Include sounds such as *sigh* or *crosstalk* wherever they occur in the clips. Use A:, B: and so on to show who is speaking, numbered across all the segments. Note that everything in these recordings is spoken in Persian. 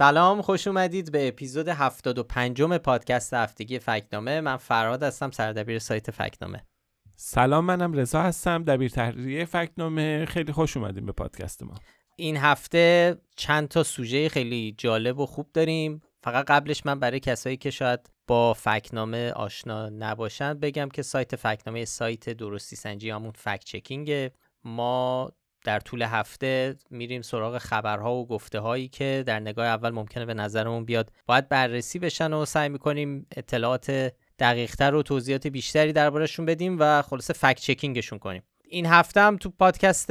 A: سلام خوش اومدید به اپیزود 75 پادکست هفتگی فکنامه من فراد هستم سردبیر سایت فکنامه
B: سلام منم رضا هستم دبیر تحریریه فکنامه خیلی خوش اومدیم به پادکست
A: ما این هفته چند تا سوژه خیلی جالب و خوب داریم فقط قبلش من برای کسایی که شاید با فکنامه آشنا نباشند بگم که سایت فکنامه سایت درستی سنجی همون فکت ما در طول هفته میریم سراغ خبرها و گفته هایی که در نگاه اول ممکنه به نظرمون بیاد باید بررسی بشن و سعی میکنیم اطلاعات دقیقتر و توضیحات بیشتری دربارهشون بدیم و خلاصه فکت چکینگشون کنیم این هفته هم تو پادکست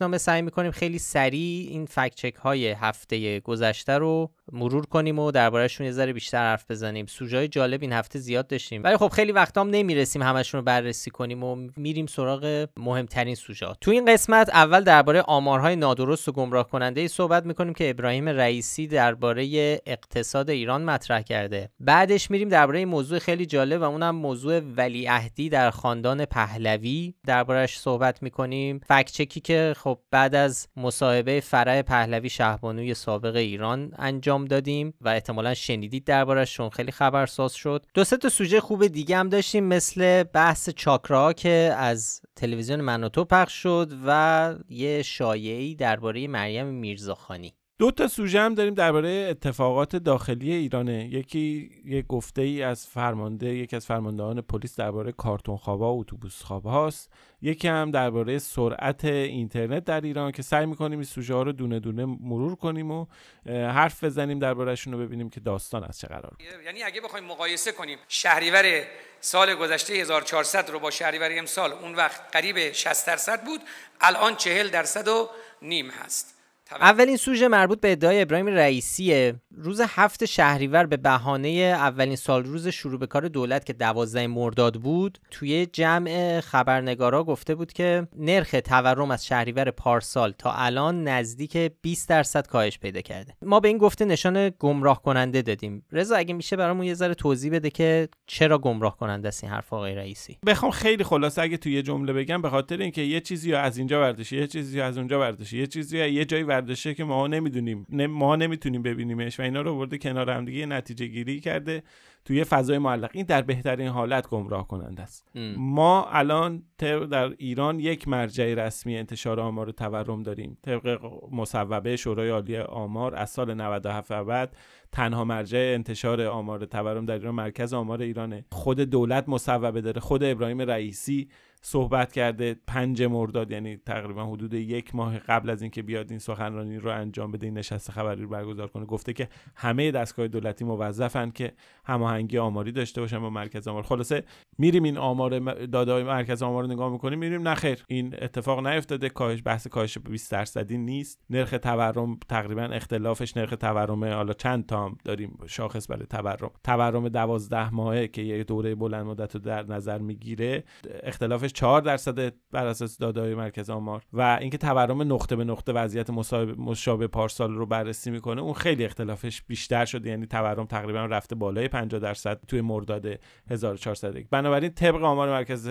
A: نامه سعی میکنیم خیلی سریع این فکچک های هفته گذشته رو مرور کنیم و دربارهشون یه ذره بیشتر حرف بزنیم سوژه جالب این هفته زیاد داشتیم ولی خب خیلی وقتام هم نمیرسیم همشون رو بررسی کنیم و میریم سراغ مهمترین سوژه تو این قسمت اول درباره آمارهای نادرست و گمراه کننده ای صحبت میکنیم که ابراهیم رئیسی درباره اقتصاد ایران مطرح کرده بعدش میریم درباره موضوع خیلی جالب و اونم موضوع ولیعهدی در خاندان پهلوی دربارهش صحبت میکنیم فکچکی که خب بعد از مصاحبه فرع پهلوی شهبانوی سابق ایران انجام دادیم و احتمالا شنیدید چون خیلی خبرساز شد دو سه تا سوژه خوب دیگه هم داشتیم مثل بحث چاکرا که از تلویزیون منوتو پخش شد و یه شایعی درباره مریم میرزاخانی
B: دو تا سوژه هم داریم درباره اتفاقات داخلی ایرانه یکی یه گفته ای از فرمانده یکی از فرماندهان پلیس درباره کارتون خوابا و اتوبوس خواب هاست یکی هم درباره سرعت اینترنت در ایران که سعی میکنیم این سوژه ها رو دونه دونه مرور کنیم و حرف بزنیم دربارهشون رو ببینیم که داستان از چه قرار یعنی اگه بخوایم مقایسه
A: کنیم شهریور سال گذشته 1400 رو با شهریور امسال اون وقت قریب 60 درصد بود الان 40 درصد و نیم هست اولین سوژه مربوط به ادعای ابراهیم رئیسیه روز هفت شهریور به بهانه اولین سال روز شروع به کار دولت که دوازده مرداد بود توی جمع خبرنگارا گفته بود که نرخ تورم از شهریور پارسال تا الان نزدیک 20 درصد کاهش پیدا کرده ما به این گفته نشان گمراه کننده دادیم رضا اگه میشه برامون یه ذره توضیح بده که چرا گمراه کننده است این حرف آقای رئیسی
B: بخوام خیلی خلاصه اگه توی جمله بگم به خاطر اینکه یه چیزی از اینجا برداشت یه چیزی از اونجا برداشت یه چیزی یه جایی برداشته که ماها نمیدونیم ماها نمیتونیم ببینیمش و اینا رو برده کنار هم دیگه نتیجه گیری کرده توی فضای معلق این در بهترین حالت گمراه کننده است ما الان در ایران یک مرجع رسمی انتشار آمار و تورم داریم طبق مصوبه شورای عالی آمار از سال 97 بعد تنها مرجع انتشار آمار تورم در ایران مرکز آمار ایرانه خود دولت مصوبه داره خود ابراهیم رئیسی صحبت کرده پنج مرداد یعنی تقریبا حدود یک ماه قبل از اینکه بیاد این سخنرانی رو انجام بده این نشست خبری رو برگزار کنه گفته که همه دستگاه دولتی موظفن که هماهنگی آماری داشته باشن با مرکز آمار خلاصه میریم این آمار داده مرکز آمار رو نگاه میکنیم میریم نخیر این اتفاق نیفتاده کاهش بحث کاهش 20 درصدی نیست نرخ تورم تقریبا اختلافش نرخ تورم حالا چند تا داریم شاخص برای بله تورم تورم 12 ماهه که یه دوره بلند مدت رو در نظر میگیره اختلافش 4 درصد بر اساس دادههای مرکز آمار و اینکه تورم نقطه به نقطه وضعیت مشابه پارسال رو بررسی میکنه اون خیلی اختلافش بیشتر شده یعنی تورم تقریبا رفته بالای 50 درصد توی مرداد 1401 بنابراین طبق آمار مرکز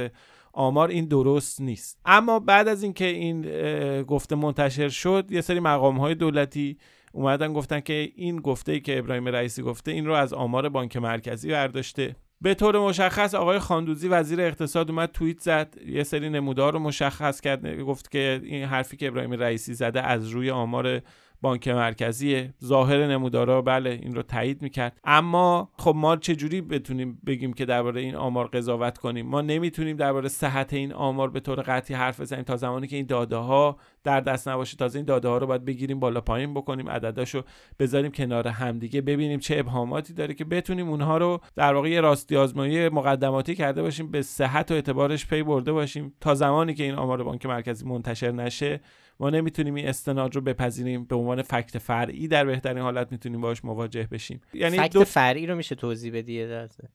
B: آمار این درست نیست اما بعد از اینکه این, این گفته منتشر شد یه سری مقام های دولتی اومدن گفتن که این گفته ای که ابراهیم رئیسی گفته این رو از آمار بانک مرکزی برداشته به طور مشخص آقای خاندوزی وزیر اقتصاد اومد توییت زد یه سری نمودار رو مشخص کرد گفت که این حرفی که ابراهیم رئیسی زده از روی آمار بانک مرکزی ظاهر نمودارا بله این رو تایید میکرد اما خب ما چجوری بتونیم بگیم که درباره این آمار قضاوت کنیم ما نمیتونیم درباره صحت این آمار به طور قطعی حرف بزنیم تا زمانی که این داده ها در دست نباشه تازه این داده ها رو باید بگیریم بالا پایین بکنیم عدداشو بذاریم کنار همدیگه ببینیم چه ابهاماتی داره که بتونیم اونها رو در واقع یه راستی آزمایی مقدماتی کرده باشیم به صحت و اعتبارش پی برده باشیم تا زمانی که این آمار بانک مرکزی منتشر نشه ما نمیتونیم این استناد رو بپذیریم به عنوان فکت فرعی در بهترین حالت میتونیم باش مواجه بشیم یعنی فکت دو...
A: فرعی رو میشه توضیح بدی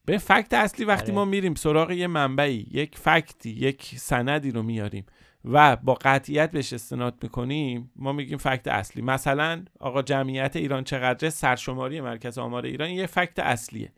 B: به فکت اصلی وقتی آره. ما میریم سراغ یه منبعی یک فکتی یک سندی رو میاریم و با قطعیت بهش استناد میکنیم ما میگیم فکت اصلی مثلا آقا جمعیت ایران چقدر سرشماری مرکز آمار ایران یه فکت اصلیه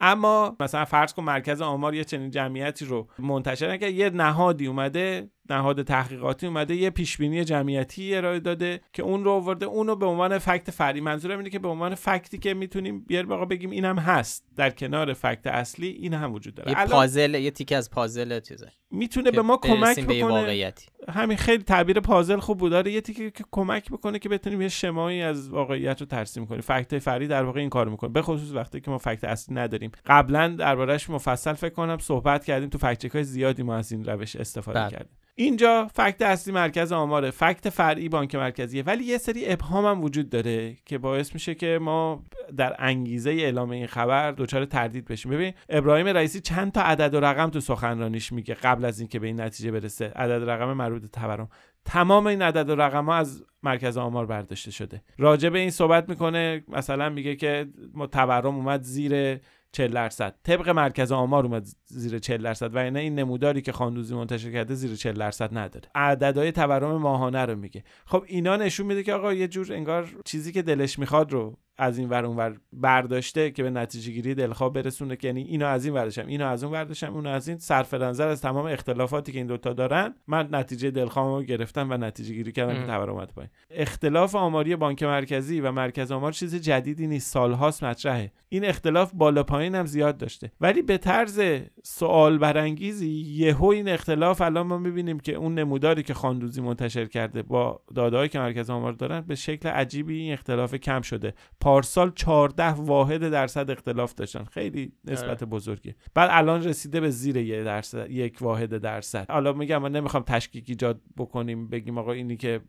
B: اما مثلا فرض کن مرکز آمار یه چنین جمعیتی رو منتشر که یه نهادی اومده نهاد تحقیقاتی اومده یه پیشبینی جمعیتی ارائه داده که اون رو آورده اون رو به عنوان فکت فری منظورم اینه که به عنوان فکتی که میتونیم بیار بقا بگیم این هم هست در کنار فکت اصلی این هم وجود داره یه پازل
A: یه تیک از پازل چیزه میتونه به ما کمک بکنه واقعیتی.
B: همین خیلی تعبیر پازل خوب بود داره یه تیکه که کمک بکنه که بتونیم یه شمایی از واقعیت رو ترسیم کنیم فکت فری در واقع این کار میکنه به خصوص وقتی که ما فکت اصلی نداریم قبلا دربارهش مفصل فکر کنم صحبت کردیم تو فکت های زیادی ما از این روش استفاده بله. کردیم اینجا فکت اصلی مرکز آماره فکت فرعی بانک مرکزیه ولی یه سری ابهام هم وجود داره که باعث میشه که ما در انگیزه اعلام این خبر دچار تردید بشیم ببین ابراهیم رئیسی چند تا عدد و رقم تو سخنرانیش میگه قبل از اینکه به این نتیجه برسه عدد رقم مربوط تورم تمام این عدد و رقم ها از مرکز آمار برداشته شده راجع به این صحبت میکنه مثلا میگه که ما تورم اومد زیر 40 درصد طبق مرکز آمار اومد زیر 40 درصد و اینه این نموداری که خاندوزی منتشر کرده زیر 40 درصد نداره عددهای تورم ماهانه رو میگه خب اینا نشون میده که آقا یه جور انگار چیزی که دلش میخواد رو از این ور اونور برداشته که به نتیجه گیری دلخواه برسونه که یعنی اینو از این ورداشم اینو از اون ورداشم اونو از این صرف نظر از تمام اختلافاتی که این دوتا دارن من نتیجه دلخواه رو گرفتم و نتیجه گیری کردم که تبر اومد پایین اختلاف آماری بانک مرکزی و مرکز آمار چیز جدیدی نیست سالهاست مطرحه این اختلاف بالا پایین هم زیاد داشته ولی به طرز سوال برانگیزی یهو این اختلاف الان ما میبینیم که اون نموداری که خاندوزی منتشر کرده با دادهایی که مرکز آمار دارن به شکل عجیبی این اختلاف کم شده پارسال 14 واحد درصد اختلاف داشتن خیلی نسبت آره. بزرگی بعد الان رسیده به زیر یه درصد یک واحد درصد حالا میگم من نمیخوام تشکیک ایجاد بکنیم بگیم آقا اینی که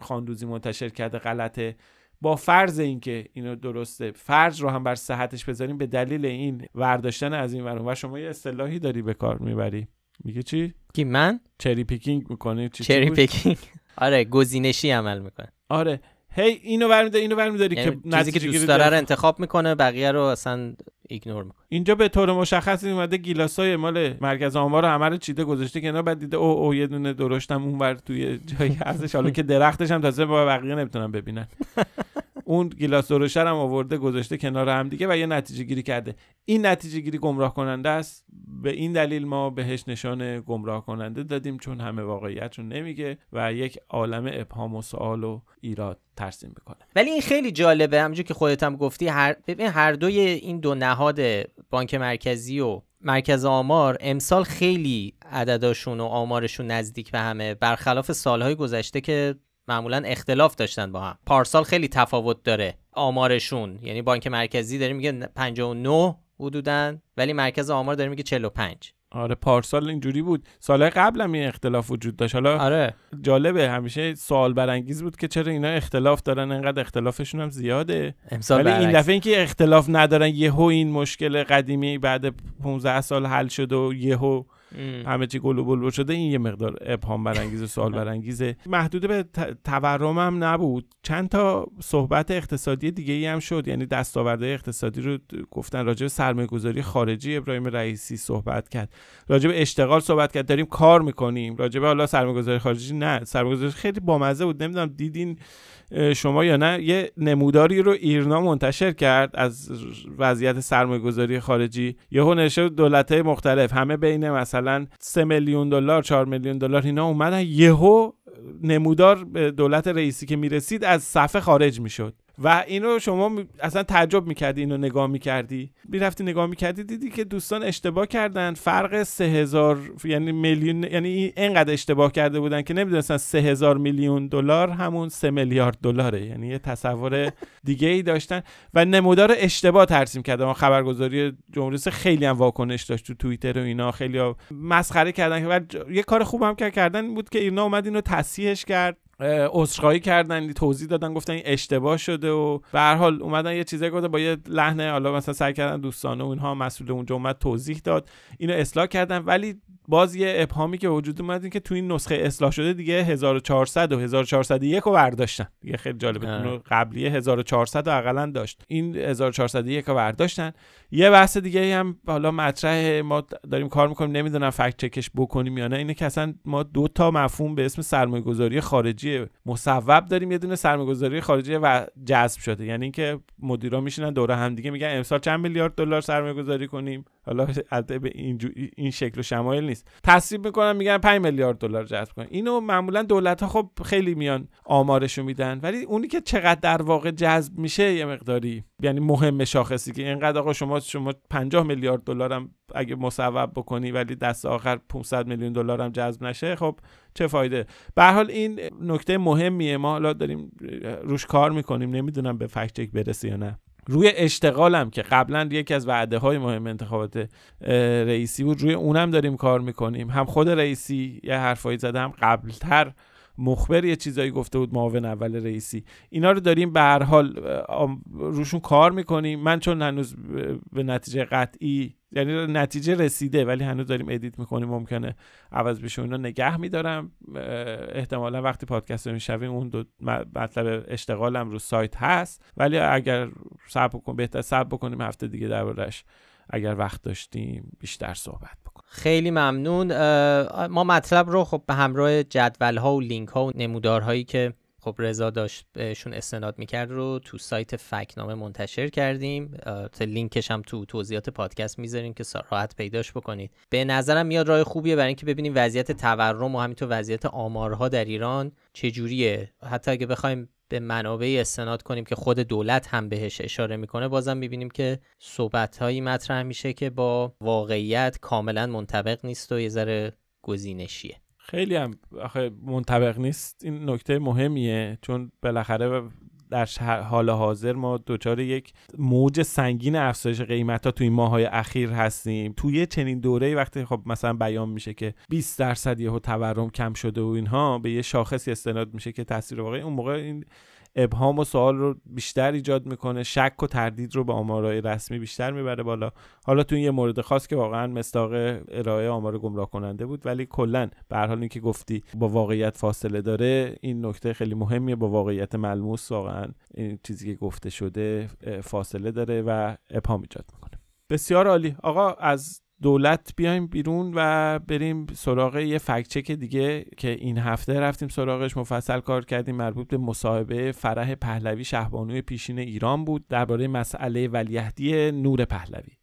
B: خاندوزی منتشر کرده غلطه با فرض اینکه اینو درسته فرض رو هم بر صحتش بذاریم به دلیل این ورداشتن از این ورون و شما یه اصطلاحی داری به کار میبری میگه چی کی من چری پیکینگ میکنه
A: چی چری پیکینگ *laughs* آره گزینشی عمل میکنه آره هی اینو برمیداری اینو برمیداری که یعنی چیزی که دوست داره رو انتخاب میکنه بقیه رو اصلا ایگنور میکنه اینجا به طور
B: مشخص اومده گیلاسای مال مرکز رو همه رو چیده گذاشته که بعد دیده او او یه دونه درشتم اونور توی جایی هستش حالا که درختش هم تازه با بقیه نمیتونن ببینن *laughs* اون گیلاس دروشر هم آورده گذاشته کنار هم دیگه و یه نتیجه گیری کرده این نتیجه گیری گمراه کننده است به این دلیل ما بهش نشان گمراه کننده دادیم چون همه واقعیت رو نمیگه و یک عالم ابهام و سوال و ایراد ترسیم میکنه
A: ولی این خیلی جالبه همونجور که خودت هم گفتی هر ببین هر دوی این دو نهاد بانک مرکزی و مرکز آمار امسال خیلی عدداشون و آمارشون نزدیک به همه برخلاف سالهای گذشته که معمولا اختلاف داشتن با هم پارسال خیلی تفاوت داره آمارشون یعنی بانک مرکزی داره میگه 59 حدودن ولی مرکز آمار داره میگه 45
B: آره پارسال اینجوری بود سال قبل هم این اختلاف وجود داشت حالا آره. جالبه همیشه سوال برانگیز بود که چرا اینا اختلاف دارن انقدر اختلافشون هم زیاده ولی این دفعه اینکه اختلاف ندارن یهو این مشکل قدیمی بعد 15 سال حل شد و یهو همه چی گل و شده این یه مقدار ابهام برانگیز و سوال *laughs* برانگیزه محدود به تورم هم نبود چند تا صحبت اقتصادی دیگه ای هم شد یعنی دستاوردهای اقتصادی رو گفتن راجع به گذاری خارجی ابراهیم رئیسی صحبت کرد راجع به اشتغال صحبت کرد داریم کار میکنیم راجع به حالا گذاری خارجی نه سرمایه‌گذاری خیلی بامزه بود نمیدونم دیدین شما یا نه یه نموداری رو ایرنا منتشر کرد از وضعیت گذاری خارجی یهو نشه های مختلف همه بین مثلا 3 میلیون دلار 4 میلیون دلار اینا اومدن یهو نمودار به دولت رئیسی که میرسید از صفحه خارج میشد و اینو شما اصلا تعجب میکردی اینو نگاه میکردی میرفتی نگاه میکردی دیدی که دوستان اشتباه کردن فرق 3000 یعنی میلیون یعنی اینقدر اشتباه کرده بودن که نمیدونستن سه هزار میلیون دلار همون سه میلیارد دلاره یعنی یه تصور *laughs* دیگه ای داشتن و نمودار اشتباه ترسیم کرده ما خبرگزاری جمهوری خیلی هم واکنش داشت تو توییتر و اینا خیلی مسخره کردن و یه کار خوبم که کردن بود که اینا اومد اینو تصحیحش کرد عذرخواهی کردن توضیح دادن گفتن این اشتباه شده و به هر حال اومدن یه چیزه گفتن با یه لحن حالا مثلا سعی کردن دوستانه اونها مسئول اونجا اومد توضیح داد اینو اصلاح کردن ولی باز یه ابهامی که وجود اومد این که تو این نسخه اصلاح شده دیگه 1400 و 1401 رو برداشتن دیگه خیلی جالبه قبلی 1400 و اقلا داشت این 1401 رو برداشتن یه بحث دیگه هم حالا مطرح ما داریم کار میکنیم نمیدونم فکت چکش بکنیم یا نه اینه که اصلا ما دو تا مفهوم به اسم سرمایه گذاری خارجی مصوب داریم یه دونه سرمایه گذاری خارجی و جذب شده یعنی اینکه مدیرا میشینن دور هم دیگه میگن امسال چند میلیارد دلار سرمایه گذاری کنیم حالا به این, این شکل و شمایل نیست تصریب میکنن میگن 5 میلیارد دلار جذب کن اینو معمولا دولت ها خب خیلی میان آمارشو میدن ولی اونی که چقدر در واقع جذب میشه یه مقداری یعنی مهم شاخصی که اینقدر آقا شما شما 50 میلیارد دلارم اگه مصوب بکنی ولی دست آخر 500 میلیون دلار هم جذب نشه خب چه فایده به حال این نکته مهمیه ما حالا داریم روش کار میکنیم نمیدونم به فکت چک برسه یا نه روی اشتغالم که قبلا یکی از وعده های مهم انتخابات رئیسی بود روی اونم داریم کار میکنیم هم خود رئیسی یه حرفایی زده هم قبلتر مخبر یه چیزایی گفته بود معاون اول رئیسی اینا رو داریم به هر حال روشون کار میکنیم من چون هنوز به نتیجه قطعی یعنی نتیجه رسیده ولی هنوز داریم ادیت میکنیم ممکنه عوض بشه اینا نگه میدارم احتمالا وقتی پادکست رو میشویم اون دو مطلب اشتغالم رو سایت هست ولی اگر صبر بکن بهتر صبر بکنیم هفته دیگه دربارش اگر وقت داشتیم
A: بیشتر صحبت بکنیم خیلی ممنون ما مطلب رو خب به همراه جدول ها و لینک ها و نمودارهایی که خب رضا داشت بهشون استناد میکرد رو تو سایت فکنامه منتشر کردیم لینکش هم تو توضیحات پادکست میذاریم که راحت پیداش بکنید به نظرم میاد راه خوبیه برای اینکه ببینیم وضعیت تورم و همینطور وضعیت آمارها در ایران چجوریه حتی اگه بخوایم به منابعی استناد کنیم که خود دولت هم بهش اشاره میکنه بازم میبینیم که صحبتهایی مطرح میشه که با واقعیت کاملا منطبق نیست و یه ذره گزینشیه خیلی هم آخه
B: منطبق نیست این نکته مهمیه چون بالاخره در حال حاضر ما دچار یک موج سنگین افزایش قیمت ها توی ماهای اخیر هستیم توی چنین دوره وقتی خب مثلا بیان میشه که 20 درصد یهو تورم کم شده و اینها به یه شاخصی استناد میشه که تاثیر واقعی اون موقع این ابهام و سوال رو بیشتر ایجاد میکنه شک و تردید رو به آمارهای رسمی بیشتر میبره بالا حالا تو این یه مورد خاص که واقعا مستاق ارائه آمار گمراه کننده بود ولی کلا به هر حال اینکه گفتی با واقعیت فاصله داره این نکته خیلی مهمیه با واقعیت ملموس واقعا این چیزی که گفته شده فاصله داره و ابهام ایجاد میکنه بسیار عالی آقا از دولت بیایم بیرون و بریم سراغ یه که دیگه که این هفته رفتیم سراغش مفصل کار کردیم مربوط به مصاحبه فرح پهلوی شهبانوی پیشین ایران بود درباره مسئله ولیهدی نور پهلوی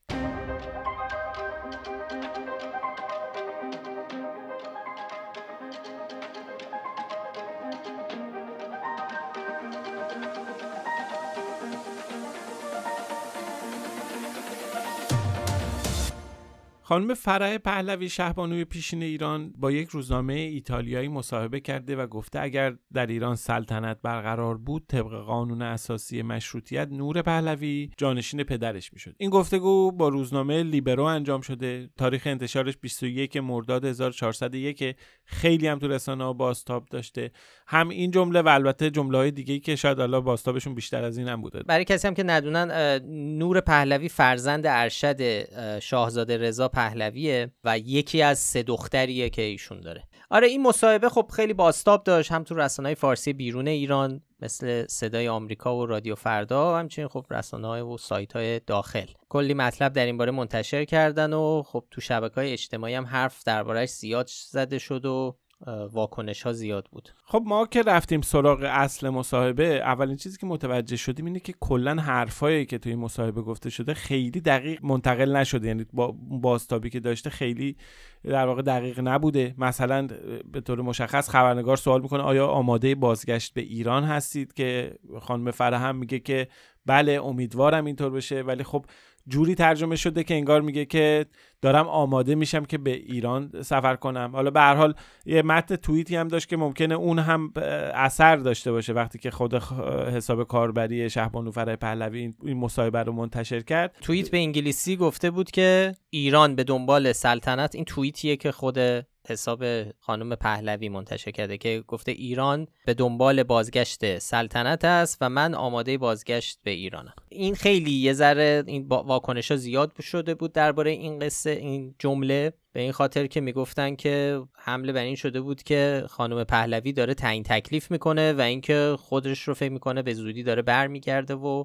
B: خانم فرای پهلوی شهبانوی پیشین ایران با یک روزنامه ایتالیایی مصاحبه کرده و گفته اگر در ایران سلطنت برقرار بود طبق قانون اساسی مشروطیت نور پهلوی جانشین پدرش میشد این گفتگو با روزنامه لیبرو انجام شده تاریخ انتشارش 21 مرداد 1401 خیلی هم تو رسانه ها باستاب داشته هم این جمله و البته جمله های دیگه که شاید الله باستابشون بیشتر از این بوده
A: برای کسی هم که ندونن نور پهلوی فرزند ارشد شاهزاده رضا پهلویه و یکی از سه دختریه که ایشون داره آره این مصاحبه خب خیلی باستاب داشت هم تو های فارسی بیرون ایران مثل صدای آمریکا و رادیو فردا و همچنین خب رسانه های و سایت های داخل کلی مطلب در این باره منتشر کردن و خب تو شبکه های اجتماعی هم حرف دربارهش زیاد زده شد و واکنش ها زیاد بود
B: خب ما که رفتیم سراغ اصل مصاحبه اولین چیزی که متوجه شدیم اینه که کلا حرفایی که توی مصاحبه گفته شده خیلی دقیق منتقل نشده یعنی با بازتابی که داشته خیلی در واقع دقیق نبوده مثلا به طور مشخص خبرنگار سوال میکنه آیا آماده بازگشت به ایران هستید که خانم فرهم میگه که بله امیدوارم اینطور بشه ولی خب جوری ترجمه شده که انگار میگه که دارم آماده میشم که به ایران سفر کنم حالا به هر حال یه متن توییتی هم داشت که ممکنه اون هم اثر داشته باشه وقتی که خود حساب کاربری شهبانو
A: فرای پهلوی این مصاحبه رو منتشر کرد توییت به انگلیسی گفته بود که ایران به دنبال سلطنت این توییتیه که خود حساب خانم پهلوی منتشر کرده که گفته ایران به دنبال بازگشت سلطنت است و من آماده بازگشت به ایرانم این خیلی یه ذره این ها زیاد شده بود درباره این قصه این جمله به این خاطر که میگفتن که حمله بر این شده بود که خانم پهلوی داره تعیین تکلیف میکنه و اینکه خودش رو فکر میکنه به زودی داره برمیگرده و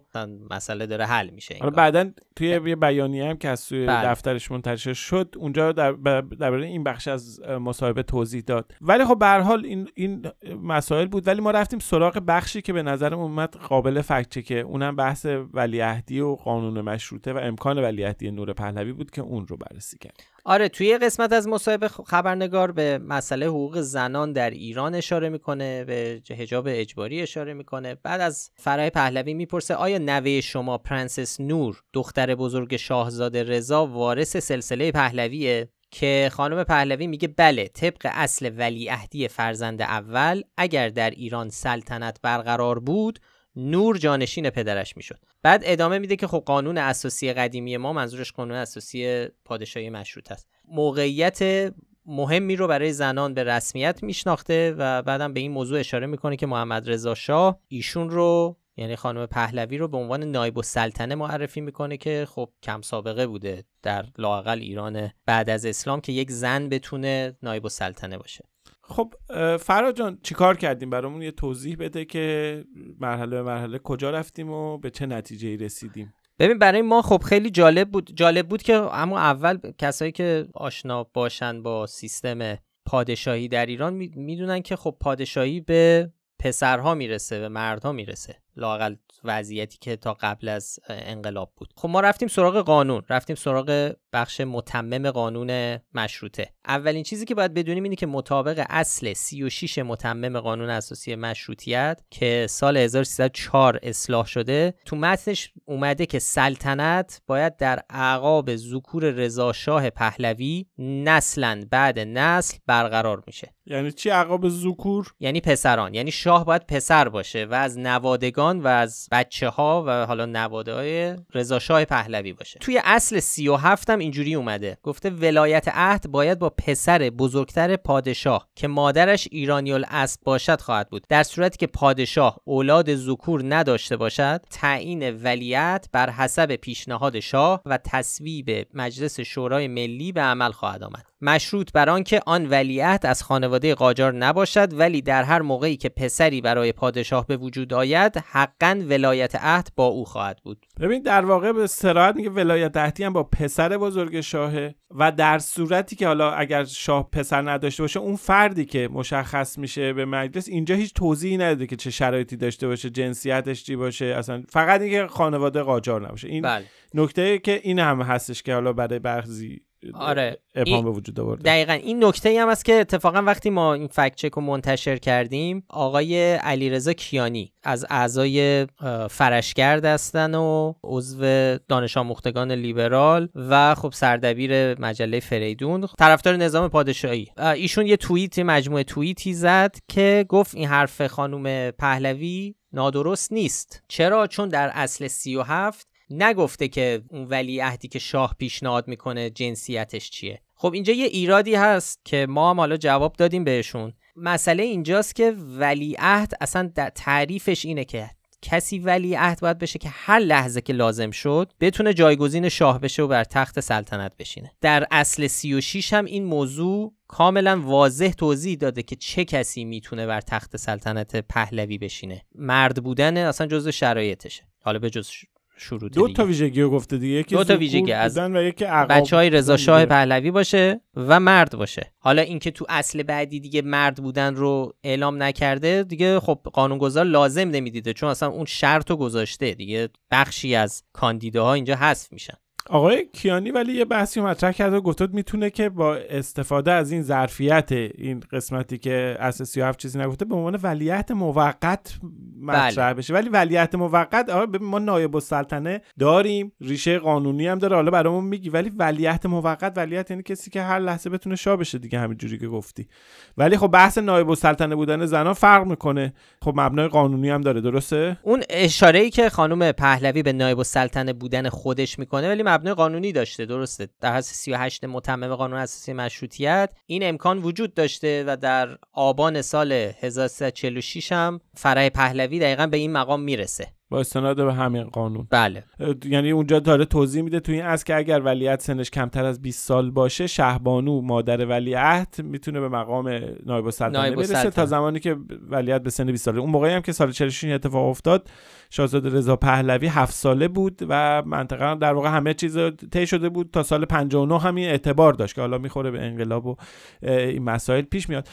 A: مسئله داره حل میشه حالا
B: بعدا توی یه بیانیه هم که از سوی بله. دفترش منتشر شد اونجا در برای این بخش از مصاحبه توضیح داد ولی خب به حال این این مسائل بود ولی ما رفتیم سراغ بخشی که به نظرم اومد قابل فکت که اونم بحث ولیعهدی و قانون مشروطه و امکان ولیعهدی نور پهلوی بود که اون رو بررسی کرد
A: آره توی قسمت از مصاحبه خبرنگار به مسئله حقوق زنان در ایران اشاره میکنه به حجاب اجباری اشاره میکنه بعد از فرای پهلوی میپرسه آیا نوه شما پرنسس نور دختر بزرگ شاهزاده رضا وارث سلسله پهلویه که خانم پهلوی میگه بله طبق اصل ولیعهدی فرزند اول اگر در ایران سلطنت برقرار بود نور جانشین پدرش میشد بعد ادامه میده که خب قانون اساسی قدیمی ما منظورش قانون اساسی پادشاهی مشروط است موقعیت مهمی رو برای زنان به رسمیت میشناخته و بعدم به این موضوع اشاره میکنه که محمد رضا شاه ایشون رو یعنی خانم پهلوی رو به عنوان نایب السلطنه معرفی میکنه که خب کم سابقه بوده در لاقل ایران بعد از اسلام که یک زن بتونه نایب السلطنه باشه
B: خب فراد جان چیکار کردیم برامون یه توضیح بده که مرحله به مرحله کجا رفتیم و به
A: چه نتیجه رسیدیم ببین برای ما خب خیلی جالب بود جالب بود که اما اول کسایی که آشنا باشن با سیستم پادشاهی در ایران میدونن که خب پادشاهی به پسرها میرسه به مردها میرسه لاقل وضعیتی که تا قبل از انقلاب بود خب ما رفتیم سراغ قانون رفتیم سراغ بخش متمم قانون مشروطه اولین چیزی که باید بدونیم اینه که مطابق اصل 36 متمم قانون اساسی مشروطیت که سال 1304 اصلاح شده تو متنش اومده که سلطنت باید در اعقاب ذکور شاه پهلوی نسلا بعد نسل برقرار میشه یعنی چی عقاب ذکور یعنی پسران یعنی شاه باید پسر باشه و از نوادگان و از بچه ها و حالا نواده های رضاشاه پهلوی باشه توی اصل 37 هم اینجوری اومده گفته ولایت عهد باید با پسر بزرگتر پادشاه که مادرش ایرانی الاسب باشد خواهد بود در صورتی که پادشاه اولاد ذکور نداشته باشد تعیین ولیت بر حسب پیشنهاد شاه و تصویب مجلس شورای ملی به عمل خواهد آمد مشروط بر آنکه آن ولیعت از خانواده قاجار نباشد ولی در هر موقعی که پسری برای پادشاه به وجود آید حقا ولایت عهد با او خواهد بود
B: ببین در واقع به سراحت میگه ولایت عهدی هم با پسر بزرگ شاهه و در صورتی که حالا اگر شاه پسر نداشته باشه اون فردی که مشخص میشه به مجلس اینجا هیچ توضیحی نداده که چه شرایطی داشته باشه جنسیتش چی باشه اصلا فقط اینکه خانواده قاجار نباشه این بله. نکته که این هم هستش که حالا برای بعضی آره ابهام به وجود
A: دقیقا این نکته ای هم است که اتفاقا وقتی ما این فکت چک رو منتشر کردیم آقای علیرضا کیانی از اعضای فرشگرد هستن و عضو دانش آموختگان لیبرال و خب سردبیر مجله فریدون طرفدار نظام پادشاهی ایشون یه توییت مجموعه توییتی زد که گفت این حرف خانم پهلوی نادرست نیست چرا چون در اصل 37 نگفته که اون ولی عهدی که شاه پیشنهاد میکنه جنسیتش چیه خب اینجا یه ایرادی هست که ما هم حالا جواب دادیم بهشون مسئله اینجاست که ولیعهد اصلا تعریفش اینه که کسی ولیعهد باید بشه که هر لحظه که لازم شد بتونه جایگزین شاه بشه و بر تخت سلطنت بشینه در اصل 36 هم این موضوع کاملا واضح توضیح داده که چه کسی میتونه بر تخت سلطنت پهلوی بشینه مرد بودن اصلا جز شرایطشه حالا به جز شروع دو تا ویژگی رو گفته دیگه یکی دو تا ویژگی از و یکی بچه های رضا شاه پهلوی باشه و مرد باشه حالا اینکه تو اصل بعدی دیگه مرد بودن رو اعلام نکرده دیگه خب قانونگذار لازم نمیدیده چون اصلا اون شرط رو گذاشته دیگه بخشی از کاندیداها اینجا حذف میشن
B: آقای کیانی ولی یه بحثی مطرح کرده و گفته میتونه که با استفاده از این ظرفیت این قسمتی که از 37 چیزی نگفته به عنوان ولیت موقت مطرح بله. بشه ولی ولیت موقت آقا ما نایب السلطنه داریم ریشه قانونی هم داره حالا برامون میگی ولی ولیت موقت ولیت یعنی کسی که هر لحظه بتونه شاه بشه دیگه جوری که گفتی ولی خب بحث نایب السلطنه
A: بودن زنا فرق میکنه خب مبنای قانونی هم داره درسته اون اشاره ای که خانم پهلوی به نایب السلطنه بودن خودش میکنه ولی مبنای قانونی داشته درسته در و 38 متمم قانون اساسی مشروطیت این امکان وجود داشته و در آبان سال 1346 هم فرای پهلوی دقیقا به این مقام میرسه
B: استناد به همین قانون بله یعنی اونجا داره توضیح میده تو این از که اگر ولیت سنش کمتر از 20 سال باشه شهبانو مادر ولیعت میتونه به مقام نایب السلطنه برسه تا زمانی که ولیت به سن 20 ساله اون موقعی هم که سال 46 اتفاق افتاد شاهزاده رضا پهلوی 7 ساله بود و منطقاً در واقع همه چیز طی شده بود تا سال 59 همین اعتبار داشت که حالا میخوره به انقلاب و این مسائل پیش میاد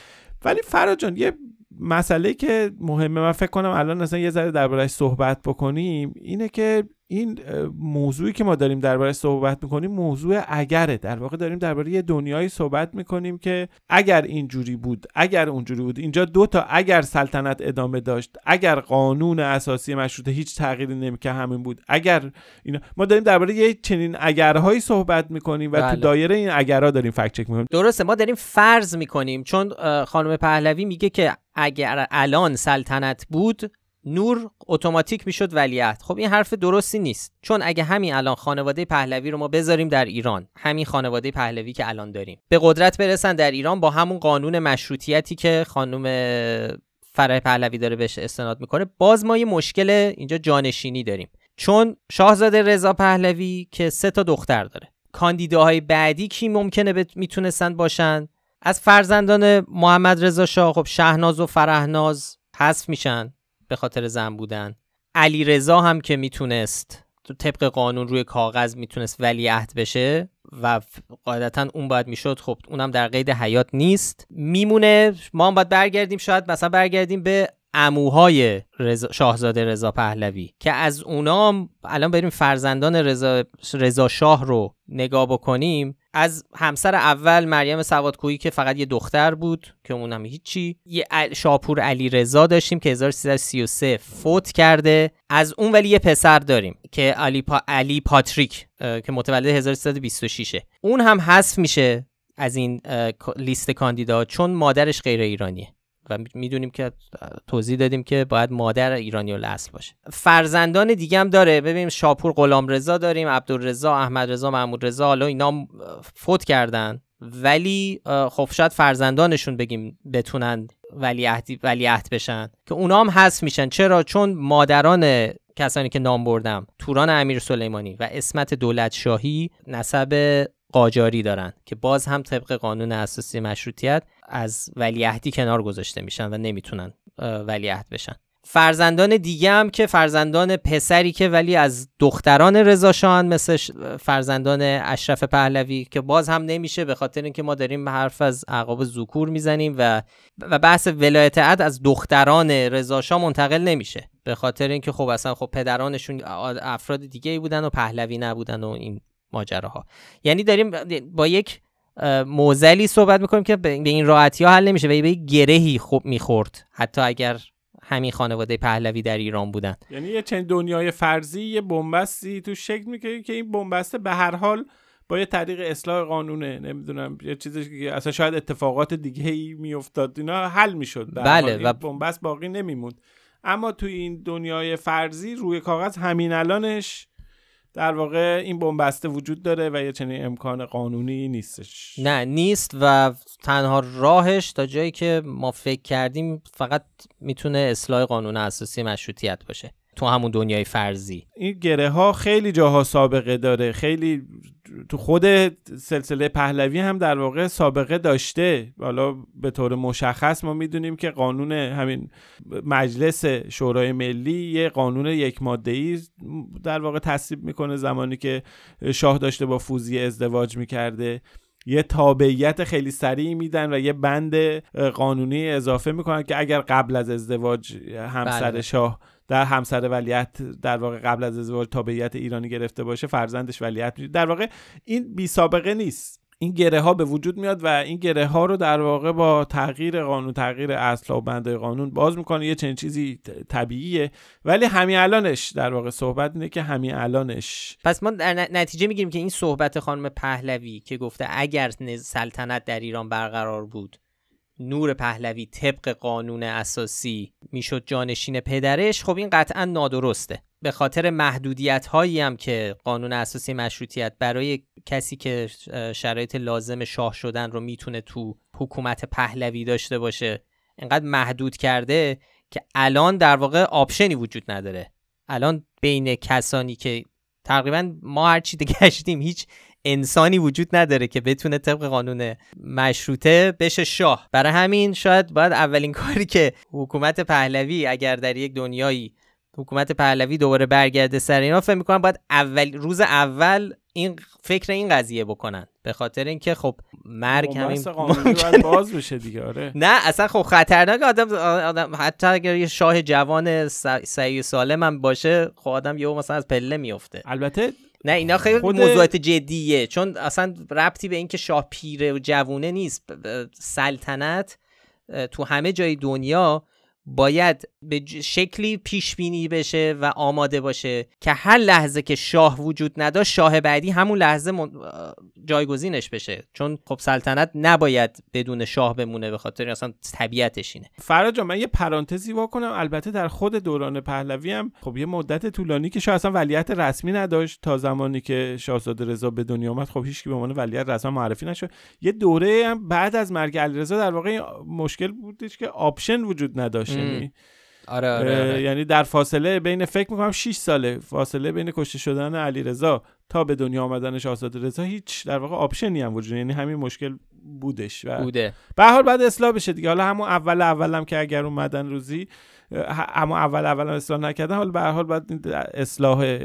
B: ولی فراجان یه مسئله که مهمه من فکر کنم الان اصلا یه ذره دربارهش صحبت بکنیم اینه که این موضوعی که ما داریم درباره صحبت میکنیم موضوع اگره در واقع داریم درباره یه دنیایی صحبت میکنیم که اگر اینجوری بود اگر اونجوری بود اینجا دو تا اگر سلطنت ادامه داشت اگر قانون اساسی مشروطه هیچ تغییری که همین بود اگر ما داریم درباره یه چنین اگرهایی صحبت میکنیم و تو بله. دایره این اگرها داریم فکت چک میکنیم
A: درسته ما داریم فرض میکنیم چون خانم پهلوی میگه که اگر الان سلطنت بود نور اتوماتیک میشد ولیعت خب این حرف درستی نیست چون اگه همین الان خانواده پهلوی رو ما بذاریم در ایران همین خانواده پهلوی که الان داریم به قدرت برسن در ایران با همون قانون مشروطیتی که خانم فرح پهلوی داره بهش استناد میکنه باز ما یه مشکل اینجا جانشینی داریم چون شاهزاده رضا پهلوی که سه تا دختر داره کاندیداهای بعدی کی ممکنه میتونستن باشن از فرزندان محمد رضا شاه خب شهناز و فرهناز حذف میشن به خاطر زن بودن علی رضا هم که میتونست تو طبق قانون روی کاغذ میتونست ولی عهد بشه و قاعدتا اون باید میشد خب اونم در قید حیات نیست میمونه ما هم باید برگردیم شاید مثلا برگردیم به اموهای شاهزاده رضا پهلوی که از اونام الان بریم فرزندان رضا شاه رو نگاه بکنیم از همسر اول مریم سوادکویی که فقط یه دختر بود که اون هیچی یه شاپور علی رضا داشتیم که 1333 فوت کرده از اون ولی یه پسر داریم که علی, پا... علی پاتریک که متولد 1326 اون هم حذف میشه از این لیست کاندیدا چون مادرش غیر ایرانیه و میدونیم که توضیح دادیم که باید مادر ایرانی الاصل باشه فرزندان دیگه هم داره ببینیم شاپور رضا داریم عبدالرضا محمود رضا. حالا اینا فوت کردن ولی خب شاید فرزندانشون بگیم بتونن ولی عهد, ولی عهد بشن که اونا هم میشن چرا چون مادران کسانی که نام بردم توران امیر سلیمانی و اسمت دولت شاهی نسب قاجاری دارن که باز هم طبق قانون اساسی مشروطیت از ولیعهدی کنار گذاشته میشن و نمیتونن ولیعهد بشن فرزندان دیگه هم که فرزندان پسری که ولی از دختران رضاشان مثل فرزندان اشرف پهلوی که باز هم نمیشه به خاطر اینکه ما داریم حرف از عقاب زکور میزنیم و و بحث ولایت عد از دختران رضاشاه منتقل نمیشه به خاطر اینکه خب اصلا خب پدرانشون افراد دیگه ای بودن و پهلوی نبودن و این ماجراها یعنی داریم با یک موزلی صحبت میکنیم که به این راحتی ها حل نمیشه و به گرهی خوب میخورد حتی اگر همین خانواده پهلوی در ایران بودن
B: یعنی یه چند دنیای فرضی یه بنبستی تو شکل میکنه که این بنبسته به هر حال با یه طریق اصلاح قانونه نمیدونم یه چیزی که اصلا شاید اتفاقات دیگه ای میافتاد اینا حل میشد بله و بنبست باقی نمیموند اما تو این دنیای فرضی روی کاغذ همین
A: الانش
B: در واقع این بنبسته وجود داره و یه چنین امکان قانونی نیستش
A: نه نیست و تنها راهش تا جایی که ما فکر کردیم فقط میتونه اصلاح قانون اساسی مشروطیت باشه تو همون دنیای فرضی این
B: گره ها خیلی جاها سابقه داره خیلی تو خود سلسله پهلوی هم در واقع سابقه داشته حالا به طور مشخص ما میدونیم که قانون همین مجلس شورای ملی یه قانون یک ماده ای در واقع تصویب میکنه زمانی که شاه داشته با فوزی ازدواج میکرده یه تابعیت خیلی سریع میدن و یه بند قانونی اضافه میکنن که اگر قبل از ازدواج همسر بله. شاه در همسر ولیت در واقع قبل از ازدواج تابعیت ایرانی گرفته باشه فرزندش ولیت میشه در واقع این بی سابقه نیست این گره ها به وجود میاد و این گره ها رو در واقع با تغییر قانون تغییر اصل و بند قانون باز میکنه یه چنین چیزی طبیعیه ولی همین الانش در واقع صحبت اینه
A: که همین الانش پس ما در نتیجه میگیریم که این صحبت خانم پهلوی که گفته اگر سلطنت در ایران برقرار بود نور پهلوی طبق قانون اساسی میشد جانشین پدرش خب این قطعا نادرسته به خاطر محدودیت هایی هم که قانون اساسی مشروطیت برای کسی که شرایط لازم شاه شدن رو میتونه تو حکومت پهلوی داشته باشه انقدر محدود کرده که الان در واقع آپشنی وجود نداره الان بین کسانی که تقریبا ما هرچی گشتیم هیچ انسانی وجود نداره که بتونه طبق قانون مشروطه بشه شاه برای همین شاید باید اولین *laughs* کاری که حکومت پهلوی اگر در یک دنیایی حکومت پهلوی دوباره برگرده سر اینا فکر میکنم باید اول روز اول این فکر این قضیه بکنن به خاطر اینکه خب مرگ همین باز بشه دیگه آره *laughs* نه اصلا خب خطرناک آدم, آدم حتی اگر یه شاه جوان سعی سالم هم باشه خب آدم یهو مثلا از پله میفته البته نه اینا خیلی خود... موضوعات جدیه چون اصلا ربطی به اینکه شاه پیره و جوونه نیست سلطنت تو همه جای دنیا باید به شکلی پیش بینی بشه و آماده باشه که هر لحظه که شاه وجود نداشت شاه بعدی همون لحظه جایگزینش بشه چون خب سلطنت نباید بدون شاه بمونه به خاطر اصلا طبیعتش اینه فراجا
B: من یه پرانتزی واکنم البته در خود دوران پهلوی هم خب یه مدت طولانی که شاه اصلا ولیت رسمی نداشت تا زمانی که شاهزاده رضا به دنیا آمد خب هیچکی به عنوان ولیت رسم معرفی نشد یه دوره هم بعد از مرگ علیرضا در واقع مشکل بودش که آپشن وجود نداشت یعنی آره, آره, آره. یعنی در فاصله بین فکر میکنم 6 ساله فاصله بین کشته شدن علیرضا تا به دنیا آمدنش آزاد رضا هیچ در واقع آپشنی هم وجود یعنی همین مشکل بودش و بوده به حال بعد اصلاح بشه دیگه حالا همون اول اولم که اگر اومدن روزی اما اول اول اصلاح نکردن حالا به حال بعد اصلاح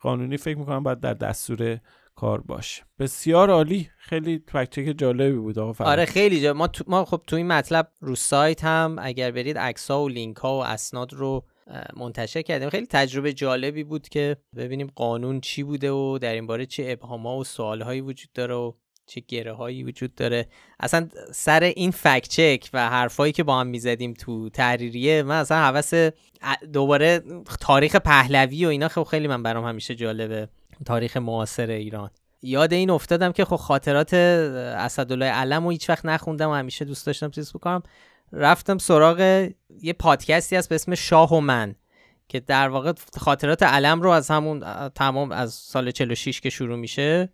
B: قانونی فکر میکنم بعد در دستور کار باشه بسیار عالی خیلی فکت جالبی بود آره
A: خیلی جالب. ما ما خب تو این مطلب رو سایت هم اگر برید عکس و لینک ها و اسناد رو منتشر کردیم خیلی تجربه جالبی بود که ببینیم قانون چی بوده و در این باره چه ابهاما و هایی وجود داره و چه گره هایی وجود داره اصلا سر این فکت چک و حرفایی که با هم میزدیم تو تحریریه من اصلا حوس دوباره تاریخ پهلوی و اینا خب خیلی من برام همیشه جالبه تاریخ معاصر ایران یاد این افتادم که خب خاطرات اسدالله علم رو هیچ وقت نخوندم و همیشه دوست داشتم چیز بکنم رفتم سراغ یه پادکستی هست به اسم شاه و من که در واقع خاطرات علم رو از همون تمام از سال 46 که شروع میشه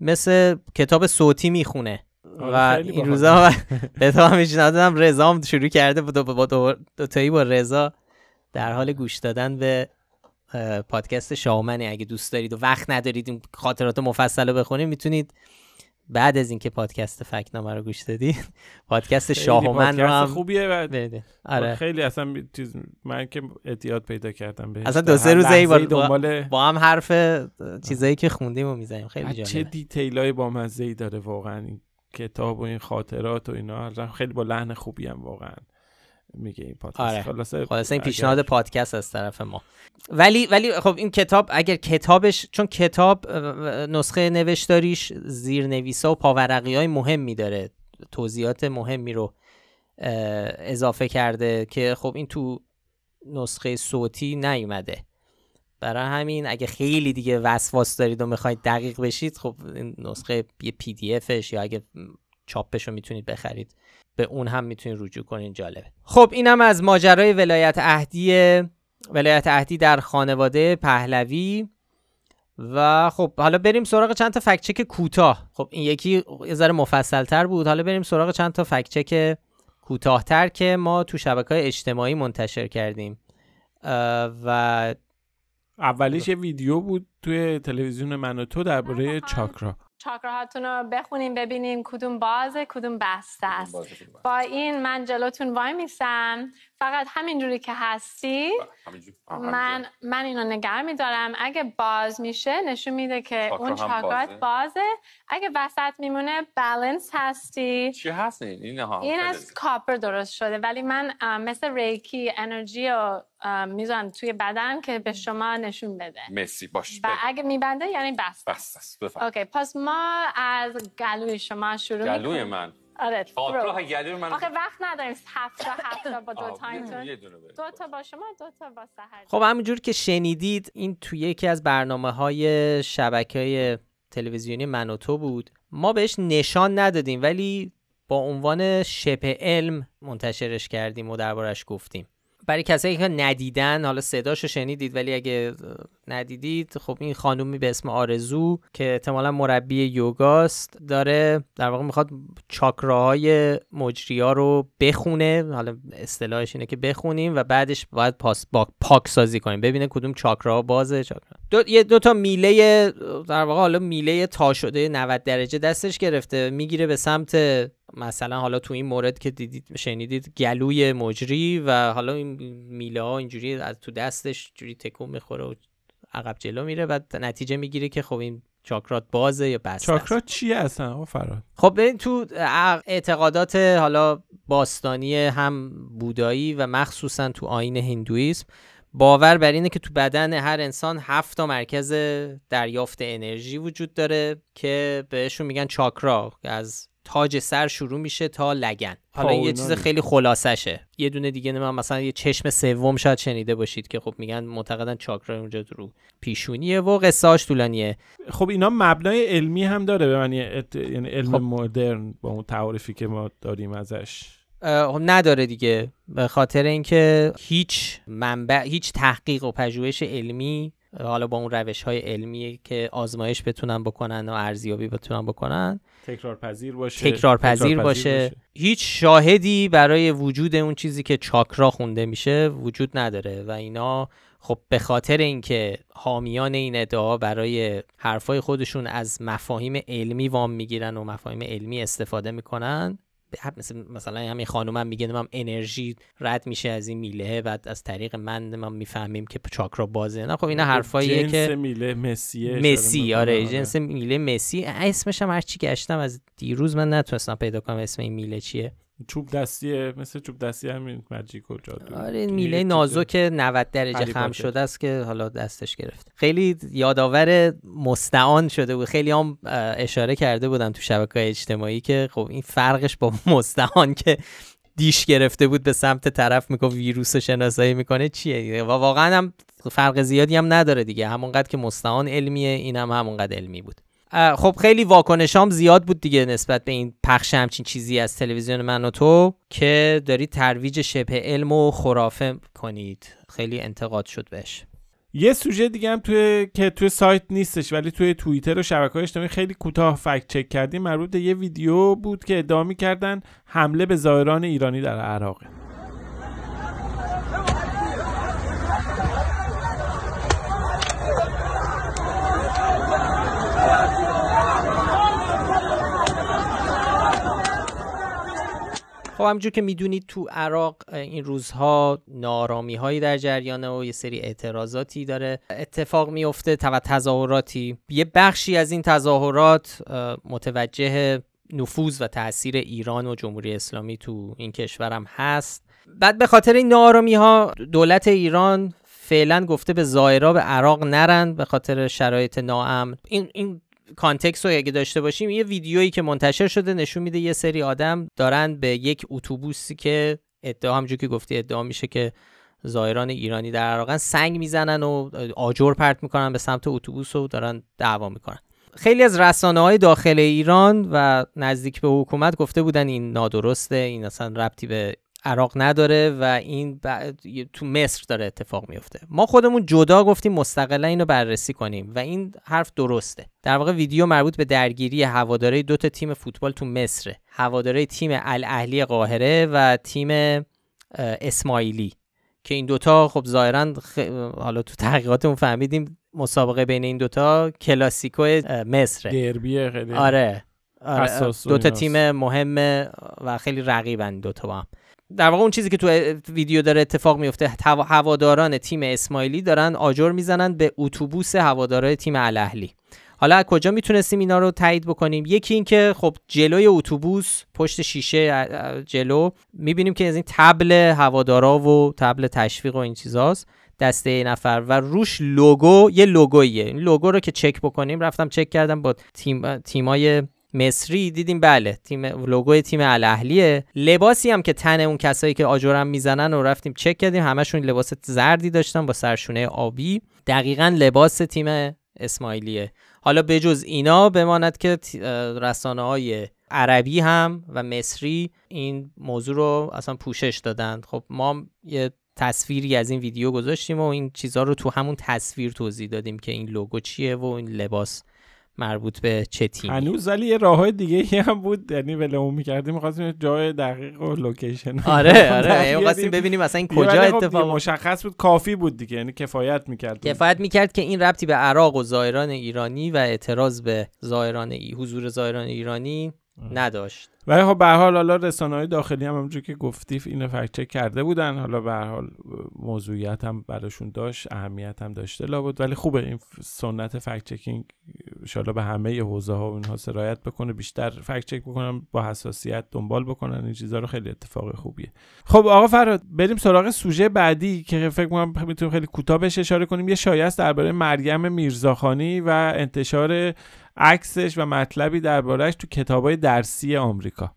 A: مثل کتاب صوتی میخونه آره، و این روزا *laughs* به تو هم رضا شروع کرده با دو با, دو با رضا در حال گوش دادن به پادکست شامنه اگه دوست دارید و وقت ندارید این خاطرات مفصل رو بخونید میتونید بعد از اینکه پادکست فکنامه رو گوش دادی *laughs* پادکست شاهومن رو هم
B: خوبیه و آره. آره. خیلی اصلا چیز من که اعتیاد پیدا کردم به اصلا دو سه روز ای با...
A: با هم حرف چیزایی که خوندیم و میزنیم خیلی جالبه چه
B: دیتیلای با مزه ای داره واقعا کتاب و این خاطرات و اینا خیلی با لحن خوبی واقعا میگه این
A: پادکست آره. خلاصه خلاصه این پیشنهاد پادکست از طرف ما ولی ولی خب این کتاب اگر کتابش چون کتاب نسخه نوشتاریش زیرنویسا و پاورقی های مهمی داره توضیحات مهمی رو اضافه کرده که خب این تو نسخه صوتی نیومده برای همین اگه خیلی دیگه وسواس دارید و میخواید دقیق بشید خب این نسخه یه پی دی افش یا اگه چاپش رو میتونید بخرید به اون هم میتونین رجوع کنین جالبه خب اینم از ماجرای ولایت اهدی ولایت اهدی در خانواده پهلوی و خب حالا بریم سراغ چند تا فکت کوتاه خب این یکی یه ذره مفصلتر بود حالا بریم سراغ چند تا فکت چک کوتاهتر که ما تو شبکه های اجتماعی منتشر کردیم و اولیش یه ویدیو
B: بود توی تلویزیون من و تو درباره چاکرا
A: چاکراهاتون رو بخونیم ببینیم کدوم بازه کدوم بسته است با این من جلوتون وای میسم فقط همینجوری که هستی من من اینو نگه میدارم اگه
B: باز میشه نشون میده که اون چاکرات بازه. اگه وسط میمونه
A: بالانس هستی چی
B: هست این ها این از
A: کاپر درست شده ولی من مثل ریکی انرژی رو میذارم توی بدن که به شما نشون بده مسی باش و اگه میبنده یعنی بس بس, اوکی پس ما از گلوی شما شروع گلوی من آره من آخه وقت نداریم هفت تا با دو *laughs* دو تا با دو تا با سحر خب همینجور که شنیدید این توی یکی از برنامه های شبکه های تلویزیونی من و تو بود ما بهش نشان ندادیم ولی با عنوان شپ علم منتشرش کردیم و دربارش گفتیم برای کسایی که ندیدن حالا صداشو شنیدید ولی اگه ندیدید خب این خانومی به اسم آرزو که احتمالا مربی یوگاست داره در واقع میخواد چاکراهای مجریا رو بخونه حالا اصطلاحش اینه که بخونیم و بعدش باید پاس با پاک سازی کنیم ببینه کدوم چاکرا بازه چاکرا دو, یه دو تا میله در واقع حالا میله تا شده 90 درجه دستش گرفته میگیره به سمت مثلا حالا تو این مورد که دیدید شنیدید گلوی مجری و حالا این میله ها اینجوری از تو دستش جوری تکون میخوره و عقب جلو میره و نتیجه میگیره که خب این چاکرات بازه یا بسته چاکرات
B: چیه اصلا آقا فراد
A: خب این تو اعتقادات حالا باستانی هم بودایی و مخصوصا تو آین هندویسم باور بر اینه که تو بدن هر انسان هفت تا مرکز دریافت انرژی وجود داره که بهشون میگن چاکرا از تاج سر شروع میشه تا لگن حالا یه چیز خیلی خلاصشه یه دونه دیگه من مثلا یه چشم سوم شاید شنیده باشید که خب میگن معتقدن چاکرا اونجا رو پیشونیه و قصاش طولانیه خب اینا مبنای علمی هم داره به معنی یعنی علم خب.
B: مدرن با اون تعریفی که ما داریم ازش
A: خب نداره دیگه به خاطر اینکه هیچ منبع هیچ تحقیق و پژوهش علمی حالا با اون روش های علمی که آزمایش بتونن بکنن و ارزیابی بتونن بکنن
B: تکرار پذیر باشه تکرار پذیر, باشه.
A: هیچ شاهدی برای وجود اون چیزی که چاکرا خونده میشه وجود نداره و اینا خب به خاطر اینکه حامیان این ادعا برای حرفای خودشون از مفاهیم علمی وام میگیرن و مفاهیم علمی استفاده میکنن مثل مثلا همین خانومم میگه من انرژی رد میشه از این میله بعد از طریق من ما میفهمیم که چاکرا بازه نه خب این حرفایی که جنس میله مسیه مسی آره،, آره جنس میله مسی اسمش هم هرچی گشتم از دیروز من نتونستم پیدا کنم اسم این میله چیه
B: چوب دستی مثل چوب دستی همین مجیک
A: جادو آره میله نازو 90 درجه خم شده است که حالا دستش گرفت خیلی یادآور مستعان شده بود خیلی هم اشاره کرده بودم تو شبکه اجتماعی که خب این فرقش با *laughs* مستعان که دیش گرفته بود به سمت طرف میکنه ویروس شناسایی میکنه چیه و واقعا هم فرق زیادی هم نداره دیگه همونقدر که مستعان علمیه این هم همونقدر علمی بود خب خیلی واکنشام زیاد بود دیگه نسبت به این پخش همچین چیزی از تلویزیون من و تو که داری ترویج شبه علم و خرافه کنید خیلی انتقاد شد بهش
B: یه سوژه دیگه هم توی که توی سایت نیستش ولی توی توییتر و شبکه های اجتماعی خیلی کوتاه فکت چک کردیم مربوط به یه ویدیو بود که ادعا کردن حمله به زائران ایرانی در عراق
A: خب همجور که میدونید تو عراق این روزها نارامی هایی در جریانه و یه سری اعتراضاتی داره اتفاق میفته و تظاهراتی یه بخشی از این تظاهرات متوجه نفوذ و تاثیر ایران و جمهوری اسلامی تو این کشورم هست بعد به خاطر این نارامی ها دولت ایران فعلا گفته به زائرا به عراق نرند به خاطر شرایط ناامن این این کانتکس رو اگه داشته باشیم یه ویدیویی که منتشر شده نشون میده یه سری آدم دارن به یک اتوبوسی که ادعا همجور که گفتی ادعا میشه که زایران ایرانی در عراقن سنگ میزنن و آجر پرت میکنن به سمت اتوبوس و دارن دعوا میکنن خیلی از رسانه های داخل ایران و نزدیک به حکومت گفته بودن این نادرسته این اصلا ربطی به عراق نداره و این تو مصر داره اتفاق میفته ما خودمون جدا گفتیم مستقلا اینو بررسی کنیم و این حرف درسته در واقع ویدیو مربوط به درگیری هواداره دو تا تیم فوتبال تو مصره هواداره تیم الاهلی قاهره و تیم اسماعیلی که این دوتا خب ظاهرا خ... حالا تو تحقیقاتمون فهمیدیم مسابقه بین این دوتا کلاسیکو مصره دربیه خیلی آره, آره. دو تیم مهم و خیلی رقیبن دوتا. با هم در واقع اون چیزی که تو ویدیو داره اتفاق میفته هواداران تیم اسماعیلی دارن آجر میزنن به اتوبوس هوادارای تیم الاهلی حالا از کجا میتونستیم اینا رو تایید بکنیم یکی اینکه خب جلوی اتوبوس پشت شیشه جلو میبینیم که از این تبل هوادارا و تبل تشویق و این چیزاست دسته نفر و روش لوگو یه لوگویه این لوگو رو که چک بکنیم رفتم چک کردم با تیم تیمای مصری دیدیم بله تیم لوگو تیم الاهلیه لباسی هم که تن اون کسایی که آجرم میزنن و رفتیم چک کردیم همشون لباس زردی داشتن با سرشونه آبی دقیقا لباس تیم اسماعیلیه حالا بجز اینا بماند که رسانه های عربی هم و مصری این موضوع رو اصلا پوشش دادن خب ما یه تصویری از این ویدیو گذاشتیم و این چیزها رو تو همون تصویر توضیح دادیم که این لوگو چیه و این لباس مربوط به چه تیمی هنوز
B: ولی یه راه های دیگه هم بود یعنی اون میکردیم میخواستیم جای دقیق و لوکیشن آره آره میخواستیم *laughs* ببینیم مثلا این کجا خب اتفاق مشخص بود کافی بود دیگه یعنی کفایت میکرد کفایت
A: میکرد که این ربطی به عراق و زائران ایرانی و اعتراض به زایران ای... حضور زایران ایرانی نداشت
B: ولی خب به حال حالا رسانه‌های داخلی هم همونجور که گفتی این فکت کرده بودن حالا به حال موضوعیت هم براشون داشت اهمیت هم داشته لابد ولی خوبه این سنت فکت چکینگ ان به همه حوزه ها اینها سرایت بکنه بیشتر فکت چک بکنن با حساسیت دنبال بکنن این چیزا رو خیلی اتفاق خوبیه خب آقا فراد بریم سراغ سوژه بعدی که فکر می‌کنم میتونیم خیلی کوتاه بهش اشاره کنیم یه شایعه درباره مریم میرزاخانی و انتشار عکسش و مطلبی دربارهش تو های درسی آمریکا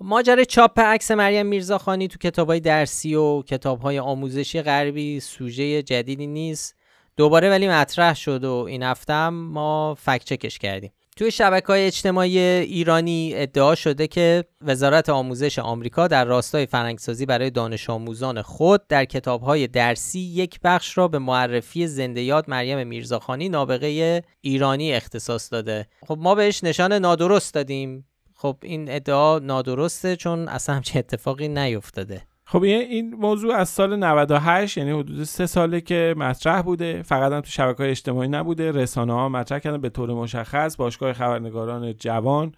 A: ماجرای چاپ عکس مریم میرزاخانی تو کتابهای درسی و کتابهای آموزشی غربی سوژه جدیدی نیست دوباره ولی مطرح شد و این هفته ما فکت چکش کردیم توی شبکه های اجتماعی ایرانی ادعا شده که وزارت آموزش آمریکا در راستای فرنگسازی برای دانش آموزان خود در کتاب های درسی یک بخش را به معرفی زنده یاد مریم میرزاخانی نابغه ایرانی اختصاص داده خب ما بهش نشان نادرست دادیم خب این ادعا نادرسته چون اصلا همچین اتفاقی نیفتاده
B: خب این موضوع از سال 98 یعنی حدود سه ساله که مطرح بوده فقط هم تو شبکه های اجتماعی نبوده رسانه ها مطرح کردن به طور مشخص باشگاه خبرنگاران جوان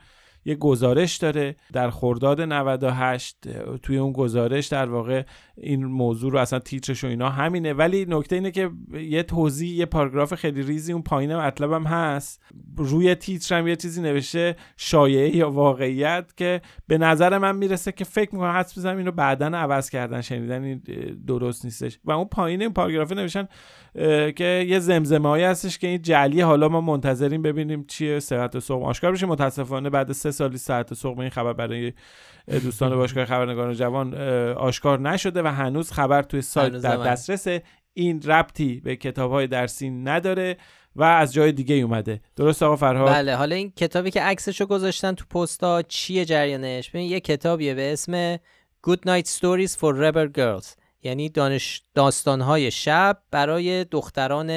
B: یه گزارش داره در خرداد 98 توی اون گزارش در واقع این موضوع رو اصلا تیترش و اینا همینه ولی نکته اینه که یه توضیح یه پاراگراف خیلی ریزی اون پایین مطلبم هست روی تیتر هم یه چیزی نوشته شایعه یا واقعیت که به نظر من میرسه که فکر میکنم حدس بزنم اینو بعدا عوض کردن شنیدن این درست نیستش و اون پایین این پاراگراف نوشتن که یه زمزمه هستش که این جلی حالا ما منتظریم ببینیم چیه ساعت صبح آشکار بشه متاسفانه بعد سه سالی ساعت صبح این خبر برای دوستان باشگاه خبرنگاران جوان آشکار نشده و هنوز خبر توی سایت در دسترسه این ربطی به کتاب های درسی نداره و از جای دیگه اومده درست آقا فرهاد بله
A: حالا این کتابی که رو گذاشتن تو پستا چیه جریانش ببین یه کتابیه به اسم Good Night Stories for Rebel Girls یعنی دانش داستان‌های شب برای دختران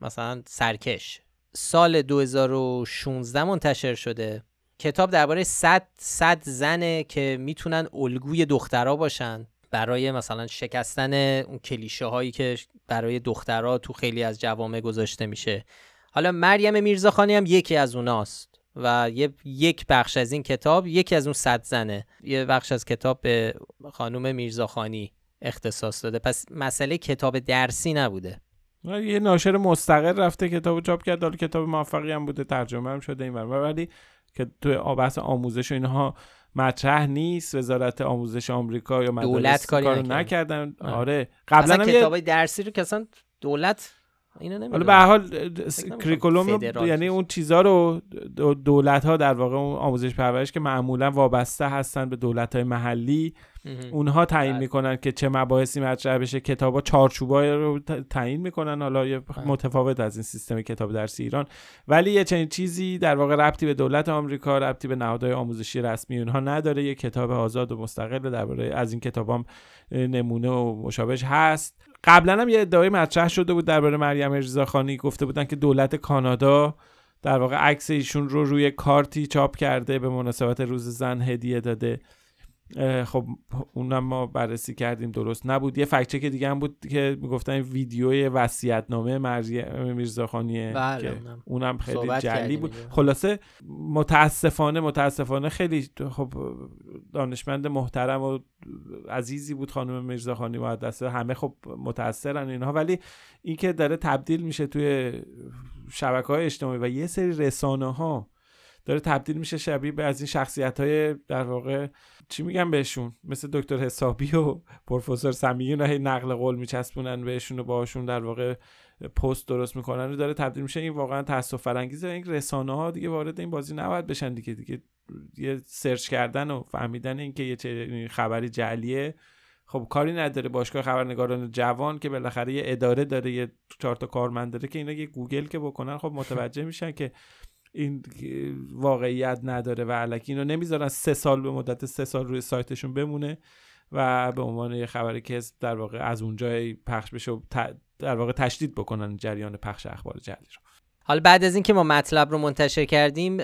A: مثلا سرکش سال 2016 منتشر شده کتاب درباره 100 صد, زنه که میتونن الگوی دخترها باشن برای مثلا شکستن اون کلیشه هایی که برای دخترها تو خیلی از جوامع گذاشته میشه حالا مریم میرزاخانی هم یکی از اوناست و یه یک بخش از این کتاب یکی از اون صد زنه یه بخش از کتاب به خانم میرزاخانی اختصاص داده پس مسئله کتاب درسی نبوده
B: یه ناشر مستقل رفته کتاب چاپ کرد حالا کتاب موفقی هم بوده ترجمه هم شده این ولی که توی بحث آموزش و اینها مطرح نیست وزارت آموزش آمریکا یا مدارس دولت نکردن, آره قبلا هم کتابای
A: درسی رو که اصلا دولت اینو حالا به حال کریکولوم یعنی
B: اون چیزها رو دولت ها در واقع اون آموزش پرورش که معمولا وابسته هستن به دولت های محلی اونها تعیین بله. میکنن که چه مباحثی مطرح بشه کتابا چارچوبای رو تعیین میکنن حالا یه بله. متفاوت از این سیستم کتاب درسی ایران ولی یه چنین چیزی در واقع ربطی به دولت آمریکا ربطی به نهادهای آموزشی رسمی اونها نداره یه کتاب آزاد و مستقل درباره از این کتابام نمونه و مشابهش هست قبلا هم یه ادعای مطرح شده بود درباره مریم ارزاخانی گفته بودن که دولت کانادا در واقع عکس ایشون رو روی کارتی چاپ کرده به مناسبت روز زن هدیه داده خب اونم ما بررسی کردیم درست نبود یه فکچه که دیگه هم بود که میگفتن ویدیوی وصیتنامه میرزاخانیه که بله، اونم, خیلی جلی بود خلاصه متاسفانه متاسفانه خیلی خب دانشمند محترم و عزیزی بود خانم میرزاخانی مقدسه همه خب متاثرن اینها ولی اینکه داره تبدیل میشه توی شبکه های اجتماعی و یه سری رسانه ها داره تبدیل میشه شبیه به از این شخصیت های در واقع چی میگن بهشون مثل دکتر حسابی و پروفسور سمیون هی نقل قول میچسبونن بهشون و باشون در واقع پست درست میکنن و داره تبدیل میشه این واقعا تاسف برانگیزه این رسانه ها دیگه وارد این بازی نباید بشن دیگه دیگه یه سرچ کردن و فهمیدن اینکه یه خبری جعلیه خب کاری نداره باشگاه خبرنگاران جوان که بالاخره یه اداره داره یه چهار تا کارمند داره که اینا یه گوگل که بکنن خب متوجه میشن که این واقعیت نداره و علکی اینو نمیذارن سه سال به مدت سه سال روی سایتشون بمونه و به عنوان یه خبر که در واقع از اونجا پخش بشه و در واقع تشدید بکنن جریان پخش اخبار جعلی رو
A: حالا بعد از اینکه ما مطلب رو منتشر کردیم